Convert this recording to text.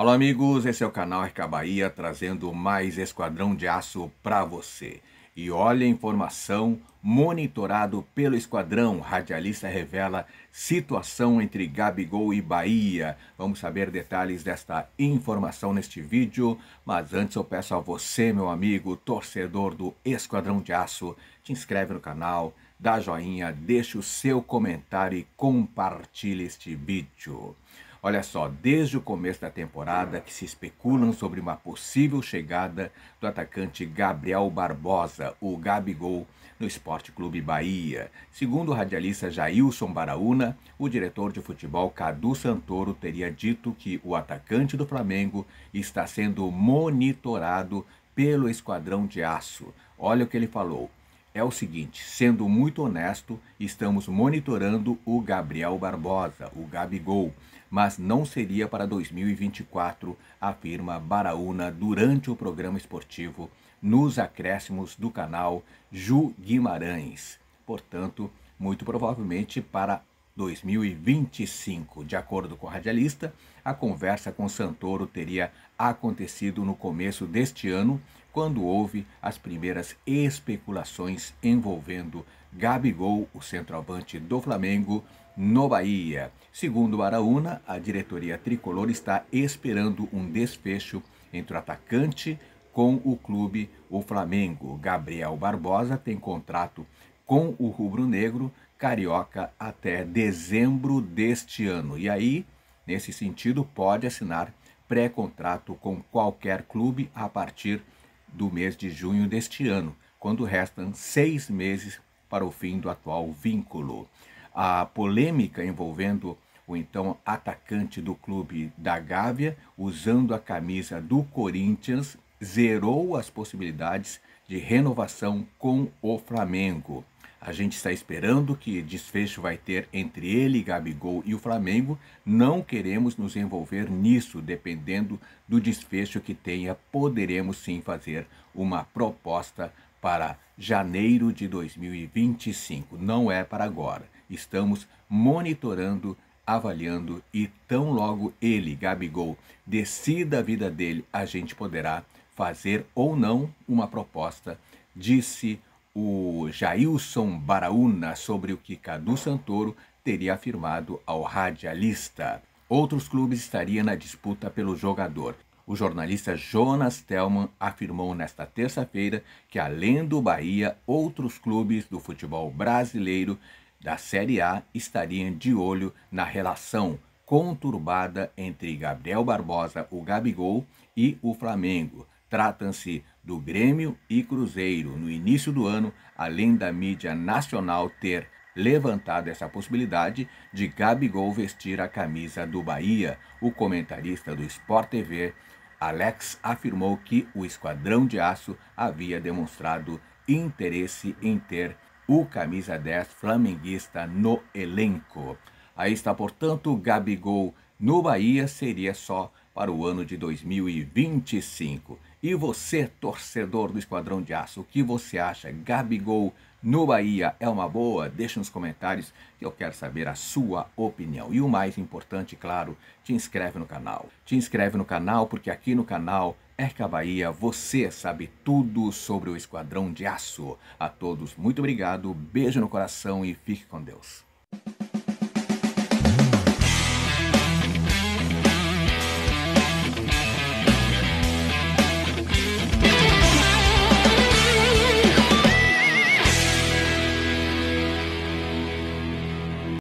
Alô amigos, esse é o canal RK Bahia trazendo mais Esquadrão de Aço para você. E olha a informação, monitorado pelo Esquadrão, radialista revela situação entre Gabigol e Bahia. Vamos saber detalhes desta informação neste vídeo, mas antes eu peço a você, meu amigo, torcedor do Esquadrão de Aço, te inscreve no canal, dá joinha, deixa o seu comentário e compartilha este vídeo. Olha só, desde o começo da temporada que se especulam sobre uma possível chegada do atacante Gabriel Barbosa, o Gabigol, no Esporte Clube Bahia. Segundo o radialista Jailson Baraúna, o diretor de futebol Cadu Santoro teria dito que o atacante do Flamengo está sendo monitorado pelo Esquadrão de Aço. Olha o que ele falou é o seguinte: sendo muito honesto, estamos monitorando o Gabriel Barbosa, o Gabigol, mas não seria para 2024, afirma Baraúna durante o programa esportivo nos acréscimos do canal Ju Guimarães. Portanto, muito provavelmente para 2025. De acordo com o radialista, a conversa com Santoro teria acontecido no começo deste ano, quando houve as primeiras especulações envolvendo Gabigol, o centroavante do Flamengo, no Bahia. Segundo Araúna, a diretoria tricolor está esperando um desfecho entre o atacante com o clube, o Flamengo. Gabriel Barbosa tem contrato com o rubro-negro carioca até dezembro deste ano. E aí, nesse sentido, pode assinar pré-contrato com qualquer clube a partir do mês de junho deste ano, quando restam seis meses para o fim do atual vínculo. A polêmica envolvendo o então atacante do clube da Gávea, usando a camisa do Corinthians, zerou as possibilidades de renovação com o Flamengo. A gente está esperando que desfecho vai ter entre ele, Gabigol e o Flamengo. Não queremos nos envolver nisso, dependendo do desfecho que tenha, poderemos sim fazer uma proposta para janeiro de 2025. Não é para agora. Estamos monitorando avaliando e tão logo ele, Gabigol, decida a vida dele, a gente poderá fazer ou não uma proposta, disse o Jailson Baraúna sobre o que Cadu Santoro teria afirmado ao radialista. Outros clubes estariam na disputa pelo jogador. O jornalista Jonas Telman afirmou nesta terça-feira que, além do Bahia, outros clubes do futebol brasileiro da Série A estariam de olho na relação conturbada entre Gabriel Barbosa, o Gabigol, e o Flamengo. Tratam-se do Grêmio e Cruzeiro. No início do ano, além da mídia nacional ter levantado essa possibilidade de Gabigol vestir a camisa do Bahia, o comentarista do Sport TV, Alex, afirmou que o Esquadrão de Aço havia demonstrado interesse em ter o camisa 10 flamenguista no elenco. Aí está, portanto, Gabigol no Bahia seria só para o ano de 2025. E você, torcedor do Esquadrão de Aço, o que você acha? Gabigol no Bahia é uma boa? Deixe nos comentários que eu quero saber a sua opinião. E o mais importante, claro, te inscreve no canal. Te inscreve no canal porque aqui no canal Erca Bahia você sabe tudo sobre o Esquadrão de Aço. A todos, muito obrigado, beijo no coração e fique com Deus.